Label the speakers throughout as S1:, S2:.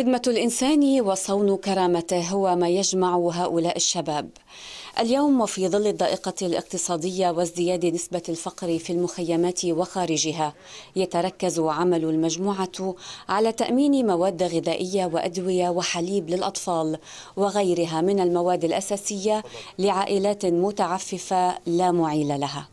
S1: خدمة الإنسان وصون كرامته هو ما يجمع هؤلاء الشباب اليوم وفي ظل الضائقة الاقتصادية وازدياد نسبة الفقر في المخيمات وخارجها يتركز عمل المجموعة على تأمين مواد غذائية وأدوية وحليب للأطفال وغيرها من المواد الأساسية لعائلات متعففة لا معيل لها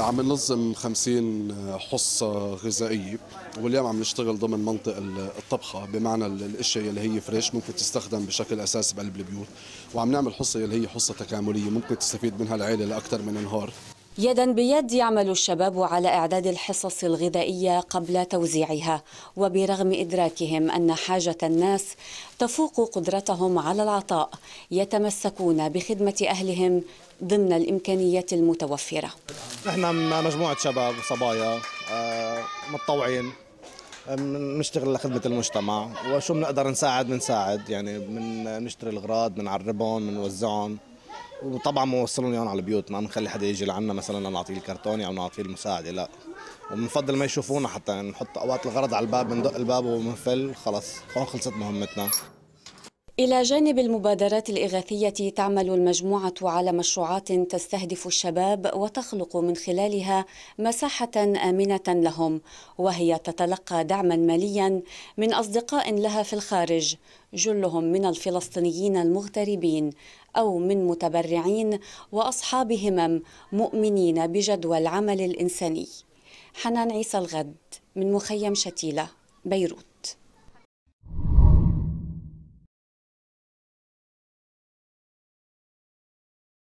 S2: عم ننظم 50 آه، حصة غذائية واليوم عم نشتغل ضمن منطق الطبخة بمعنى الاشياء اللي هي فريش ممكن تستخدم بشكل اساسي بقلب البيوت وعم نعمل حصة اللي هي حصة تكاملية ممكن تستفيد منها العيلة لأكثر من نهار
S1: يدا بيد يعمل الشباب على إعداد الحصص الغذائية قبل توزيعها وبرغم إدراكهم أن حاجة الناس تفوق قدرتهم على العطاء يتمسكون بخدمة أهلهم ضمن الإمكانيات المتوفرة
S3: نحن مجموعة شباب صبايا آه، متطوعين بنشتغل آه، لخدمة المجتمع وشو بنقدر نساعد بنساعد يعني بنشتري الأغراض من بنوزعهم وطبعا موصلهم اياهم على البيوت ما بنخلي حدا يجي لعنا مثلا نعطيه الكرتونه او نعطيه المساعده لا وبنفضل ما يشوفونا حتى نحط اوقات الغرض على الباب بندق الباب وبنفل خلص هون خلصت مهمتنا
S1: إلى جانب المبادرات الإغاثية تعمل المجموعة على مشروعات تستهدف الشباب وتخلق من خلالها مساحة آمنة لهم وهي تتلقى دعما ماليا من أصدقاء لها في الخارج جلهم من الفلسطينيين المغتربين أو من متبرعين وأصحاب همم مؤمنين بجدوى العمل الإنساني حنان عيسى الغد من مخيم شتيلة بيروت